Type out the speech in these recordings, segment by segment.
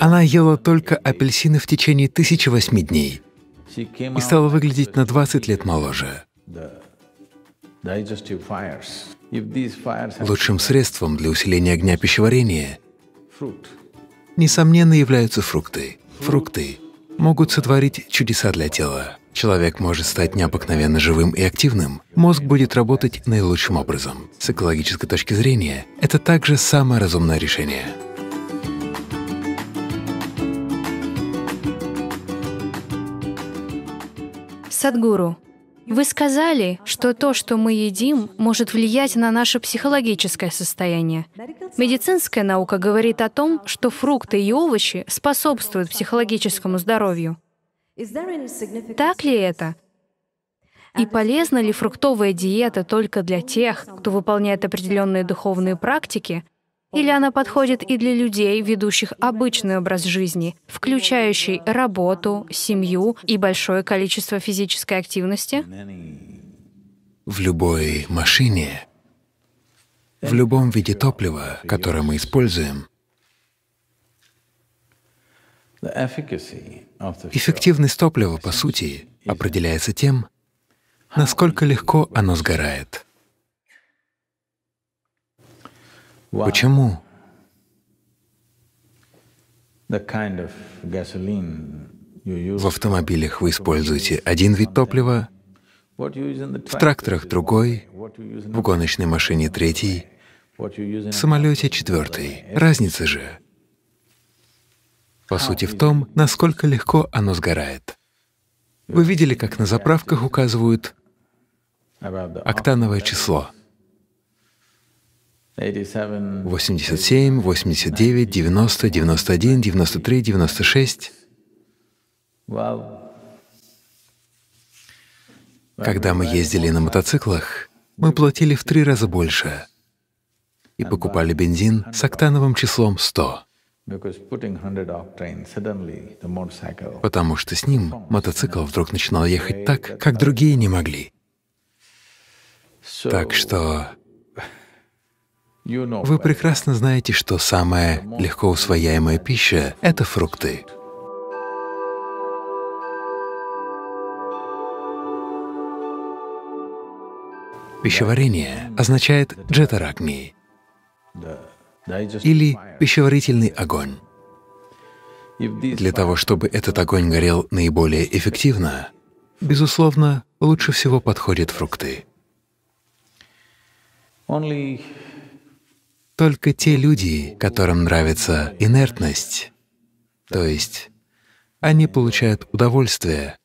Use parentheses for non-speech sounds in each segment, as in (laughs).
Она ела только апельсины в течение 1008 дней и стала выглядеть на 20 лет моложе. Лучшим средством для усиления огня пищеварения, несомненно, являются фрукты. Фрукты могут сотворить чудеса для тела. Человек может стать необыкновенно живым и активным, мозг будет работать наилучшим образом. С экологической точки зрения, это также самое разумное решение. Садгуру, вы сказали, что то, что мы едим, может влиять на наше психологическое состояние. Медицинская наука говорит о том, что фрукты и овощи способствуют психологическому здоровью. Так ли это? И полезна ли фруктовая диета только для тех, кто выполняет определенные духовные практики, или она подходит и для людей, ведущих обычный образ жизни, включающий работу, семью и большое количество физической активности? В любой машине, в любом виде топлива, которое мы используем, Эффективность топлива, по сути, определяется тем, насколько легко оно сгорает. Почему? В автомобилях вы используете один вид топлива, в тракторах другой, в гоночной машине третий, в самолете четвертый. Разница же по сути в том, насколько легко оно сгорает. Вы видели, как на заправках указывают октановое число — 87, 89, 90, 91, 93, 96. Когда мы ездили на мотоциклах, мы платили в три раза больше и покупали бензин с октановым числом 100. Потому что с ним мотоцикл вдруг начинал ехать так, как другие не могли. Так что вы прекрасно знаете, что самая легко усвояемая пища — это фрукты. Пищеварение означает джетарагни или пищеварительный огонь. Для того, чтобы этот огонь горел наиболее эффективно, безусловно, лучше всего подходят фрукты только те люди, которым нравится инертность, то есть они получают удовольствие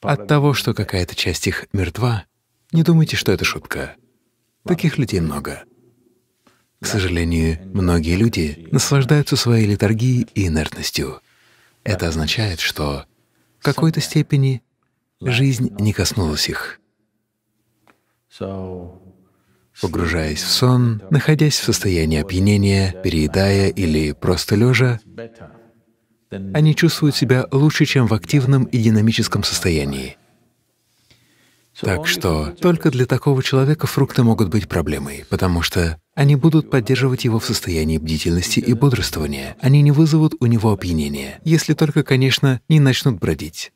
от того, что какая-то часть их мертва. Не думайте, что это шутка. Таких людей много. К сожалению, многие люди наслаждаются своей литургией и инертностью. Это означает, что в какой-то степени жизнь не коснулась их погружаясь в сон, находясь в состоянии опьянения, переедая или просто лежа, они чувствуют себя лучше, чем в активном и динамическом состоянии. Так что только для такого человека фрукты могут быть проблемой, потому что они будут поддерживать его в состоянии бдительности и бодрствования, они не вызовут у него опьянения, если только, конечно, не начнут бродить.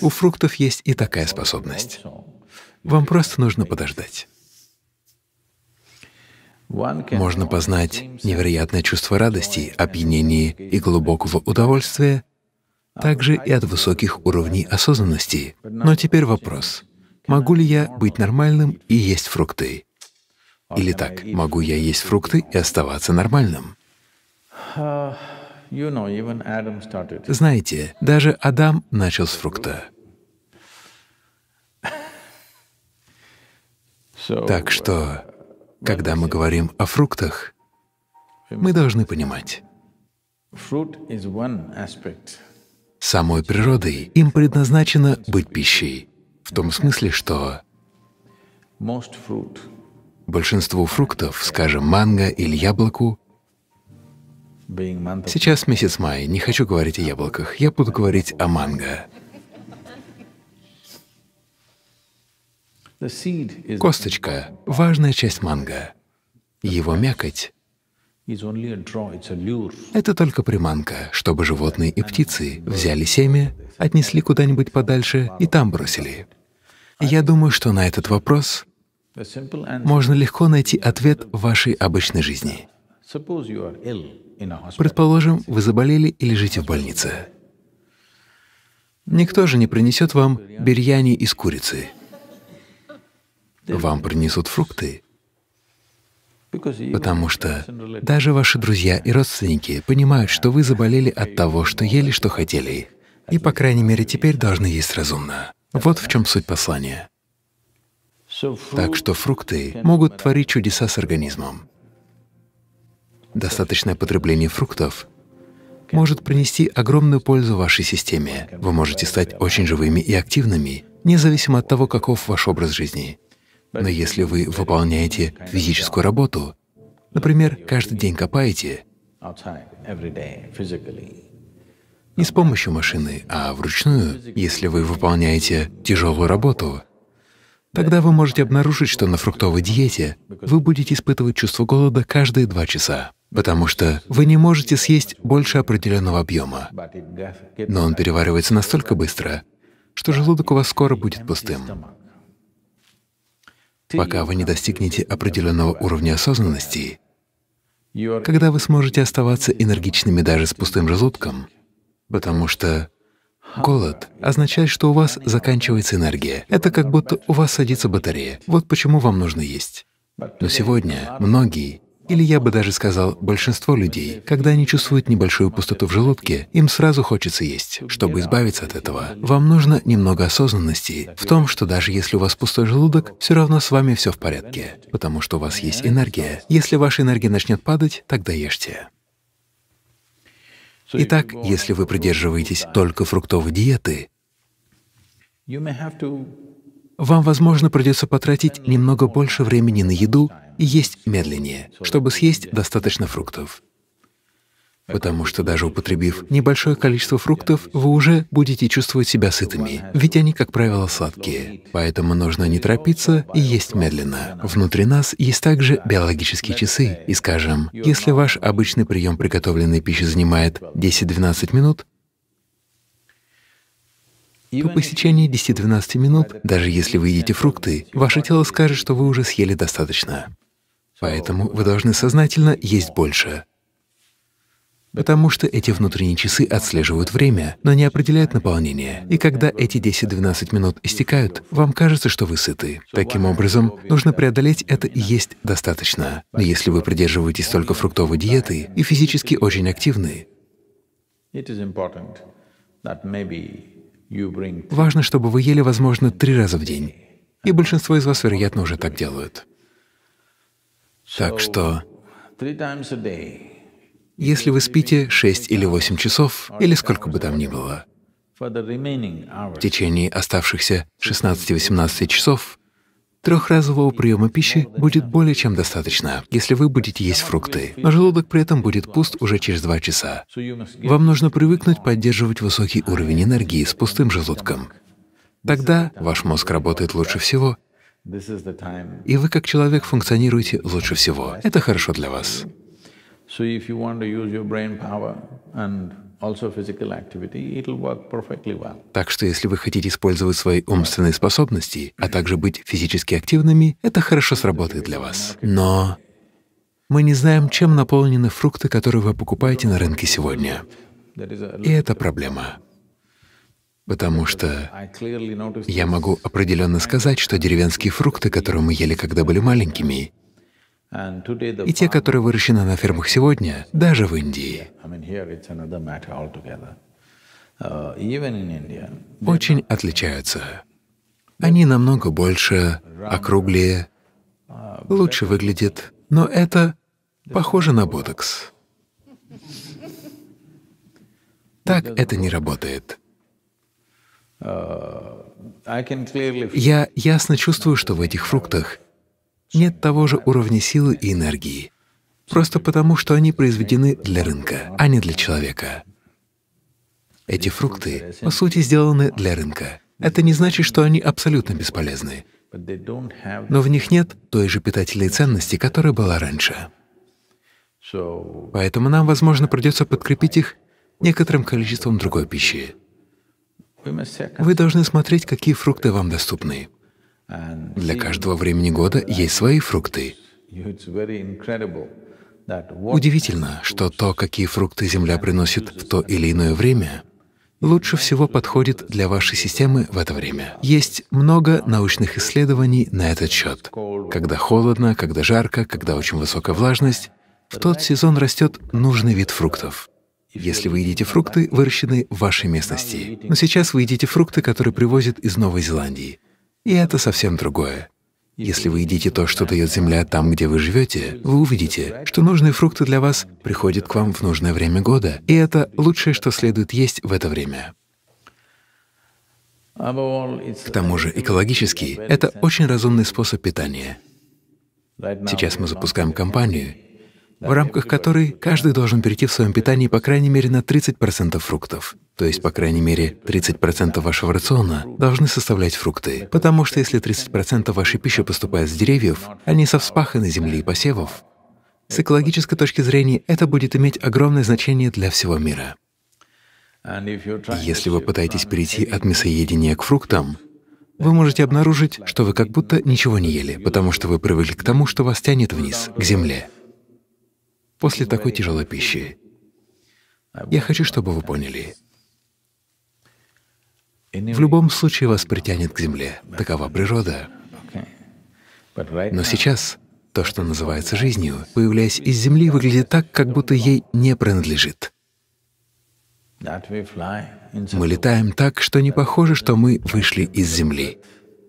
У фруктов есть и такая способность. Вам просто нужно подождать. Можно познать невероятное чувство радости, опьянения и глубокого удовольствия, также и от высоких уровней осознанности. Но теперь вопрос, могу ли я быть нормальным и есть фрукты? Или так, могу я есть фрукты и оставаться нормальным? Знаете, даже Адам начал с фрукта. Так uh, что, когда мы говорим о фруктах, мы должны понимать, самой природой им предназначено быть пищей, в том смысле, что большинству фруктов, скажем, манго или яблоку, сейчас месяц мая, не хочу говорить о яблоках, я буду говорить о манго. Косточка — важная часть манго. Его мякоть — это только приманка, чтобы животные и птицы взяли семя, отнесли куда-нибудь подальше и там бросили. Я думаю, что на этот вопрос можно легко найти ответ в вашей обычной жизни. Предположим, вы заболели и лежите в больнице. Никто же не принесет вам бирьяни из курицы вам принесут фрукты. Потому что даже ваши друзья и родственники понимают, что вы заболели от того, что ели, что хотели, и, по крайней мере, теперь должны есть разумно. Вот в чем суть послания. Так что фрукты могут творить чудеса с организмом. Достаточное потребление фруктов может принести огромную пользу вашей системе. Вы можете стать очень живыми и активными, независимо от того, каков ваш образ жизни. Но если вы выполняете физическую работу, например, каждый день копаете, не с помощью машины, а вручную, если вы выполняете тяжелую работу, тогда вы можете обнаружить, что на фруктовой диете вы будете испытывать чувство голода каждые два часа, потому что вы не можете съесть больше определенного объема. Но он переваривается настолько быстро, что желудок у вас скоро будет пустым пока вы не достигнете определенного уровня осознанности, когда вы сможете оставаться энергичными даже с пустым желудком, потому что голод означает, что у вас заканчивается энергия. Это как будто у вас садится батарея. Вот почему вам нужно есть. Но сегодня многие или я бы даже сказал, большинство людей, когда они чувствуют небольшую пустоту в желудке, им сразу хочется есть. Чтобы избавиться от этого, вам нужно немного осознанности в том, что даже если у вас пустой желудок, все равно с вами все в порядке, потому что у вас есть энергия. Если ваша энергия начнет падать, тогда ешьте. Итак, если вы придерживаетесь только фруктовой диеты, вам, возможно, придется потратить немного больше времени на еду и есть медленнее, чтобы съесть достаточно фруктов. Потому что даже употребив небольшое количество фруктов, вы уже будете чувствовать себя сытыми, ведь они, как правило, сладкие. Поэтому нужно не торопиться и есть медленно. Внутри нас есть также биологические часы, и скажем, если ваш обычный прием приготовленной пищи занимает 10-12 минут, по посечении 10-12 минут, даже если вы едите фрукты, ваше тело скажет, что вы уже съели достаточно. Поэтому вы должны сознательно есть больше. Потому что эти внутренние часы отслеживают время, но не определяют наполнение. И когда эти 10-12 минут истекают, вам кажется, что вы сыты. Таким образом, нужно преодолеть это и есть достаточно. Но если вы придерживаетесь только фруктовой диеты и физически очень активны, Важно, чтобы вы ели, возможно, три раза в день. И большинство из вас, вероятно, уже так делают. Так что, если вы спите 6 или 8 часов, или сколько бы там ни было, в течение оставшихся 16-18 часов Трехразового приема пищи будет более чем достаточно, если вы будете есть фрукты, но а желудок при этом будет пуст уже через два часа. Вам нужно привыкнуть поддерживать высокий уровень энергии с пустым желудком. Тогда ваш мозг работает лучше всего, и вы как человек функционируете лучше всего. Это хорошо для вас. So if you want to use your brain power and так что если вы хотите использовать свои умственные способности, а также быть физически активными, это хорошо сработает для вас. Но мы не знаем, чем наполнены фрукты, которые вы покупаете на рынке сегодня. И это проблема. Потому что я могу определенно сказать, что деревенские фрукты, которые мы ели, когда были маленькими, и те, которые выращены на фермах сегодня, даже в Индии. Uh, Очень отличаются. Они намного больше, округлее, uh, лучше выглядят, но это похоже на ботокс. (laughs) Так это не работает. Uh, Я ясно чувствую, что в этих фруктах нет того же уровня силы и энергии, просто потому, что они произведены для рынка, а не для человека. Эти фрукты, по сути, сделаны для рынка. Это не значит, что они абсолютно бесполезны, но в них нет той же питательной ценности, которая была раньше. Поэтому нам, возможно, придется подкрепить их некоторым количеством другой пищи. Вы должны смотреть, какие фрукты вам доступны. Для каждого времени года есть свои фрукты. Удивительно, что то, какие фрукты Земля приносит в то или иное время, лучше всего подходит для вашей системы в это время. Есть много научных исследований на этот счет. Когда холодно, когда жарко, когда очень высокая влажность, в тот сезон растет нужный вид фруктов. Если вы едите фрукты, выращенные в вашей местности. Но сейчас вы едите фрукты, которые привозят из Новой Зеландии. И это совсем другое. Если вы едите то, что дает земля там, где вы живете, вы увидите, что нужные фрукты для вас приходят к вам в нужное время года, и это лучшее, что следует есть в это время. К тому же экологический — это очень разумный способ питания. Сейчас мы запускаем кампанию, в рамках которой каждый должен перейти в своем питании по крайней мере на 30% фруктов то есть, по крайней мере, 30% вашего рациона должны составлять фрукты, потому что если 30% вашей пищи поступает с деревьев, а не со вспаханной земли и посевов, с экологической точки зрения это будет иметь огромное значение для всего мира. Если вы пытаетесь перейти от мясоедения к фруктам, вы можете обнаружить, что вы как будто ничего не ели, потому что вы привыкли к тому, что вас тянет вниз, к земле, после такой тяжелой пищи. Я хочу, чтобы вы поняли, в любом случае вас притянет к земле. Такова природа. Но сейчас то, что называется жизнью, появляясь из земли, выглядит так, как будто ей не принадлежит. Мы летаем так, что не похоже, что мы вышли из земли.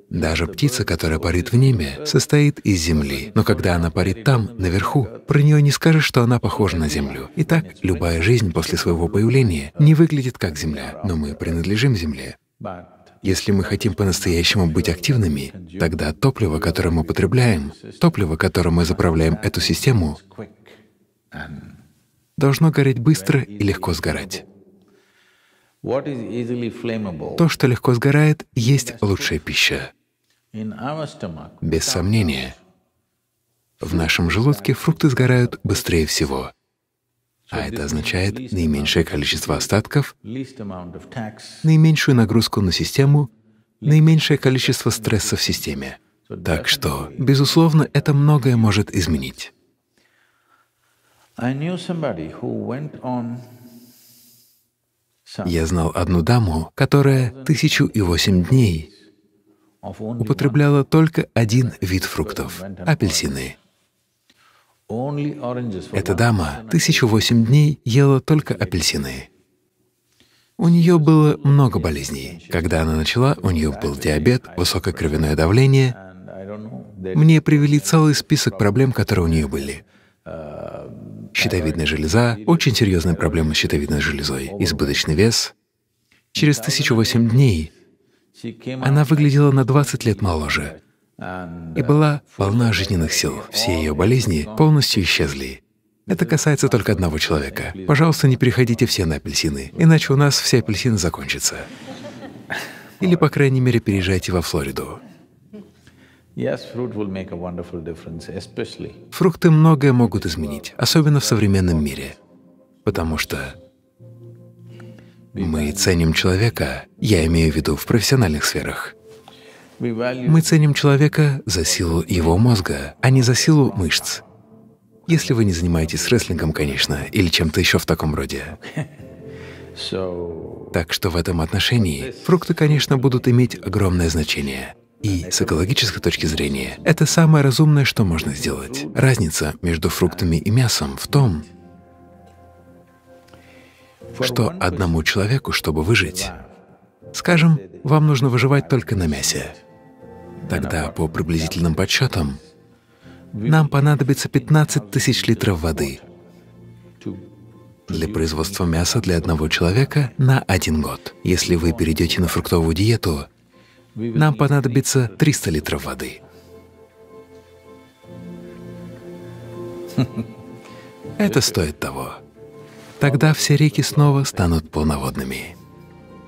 Даже птица, которая парит в небе, состоит из земли. Но когда она парит там, наверху, про нее не скажешь, что она похожа на землю. Итак, любая жизнь после своего появления не выглядит как земля, но мы принадлежим земле. Если мы хотим по-настоящему быть активными, тогда топливо, которое мы потребляем, топливо, которым мы заправляем эту систему, должно гореть быстро и легко сгорать. То, что легко сгорает, есть лучшая пища. Без сомнения, в нашем желудке фрукты сгорают быстрее всего. А это означает наименьшее количество остатков, наименьшую нагрузку на систему, наименьшее количество стресса в системе. Так что, безусловно, это многое может изменить. Я знал одну даму, которая тысячу и восемь дней употребляла только один вид фруктов — апельсины. Эта дама тысячу восемь дней ела только апельсины. У нее было много болезней. Когда она начала, у нее был диабет, высокое кровяное давление. Мне привели целый список проблем, которые у нее были. Щитовидная железа, очень серьезная проблема с щитовидной железой, избыточный вес. Через тысячу восемь дней она выглядела на 20 лет моложе и была полна жизненных сил. Все ее болезни полностью исчезли. Это касается только одного человека. Пожалуйста, не переходите все на апельсины, иначе у нас все апельсины закончатся. Или, по крайней мере, переезжайте во Флориду. Фрукты многое могут изменить, особенно в современном мире, потому что мы ценим человека, я имею в виду в профессиональных сферах, мы ценим человека за силу его мозга, а не за силу мышц. Если вы не занимаетесь рестлингом, конечно, или чем-то еще в таком роде. (laughs) Так что в этом отношении фрукты, конечно, будут иметь огромное значение. И с экологической точки зрения это самое разумное, что можно сделать. Разница между фруктами и мясом в том, что одному человеку, чтобы выжить, скажем, вам нужно выживать только на мясе. Тогда, по приблизительным подсчетам, нам понадобится 15 тысяч литров воды для производства мяса для одного человека на один год. Если вы перейдете на фруктовую диету, нам понадобится 300 литров воды. Это стоит того. Тогда все реки снова станут полноводными.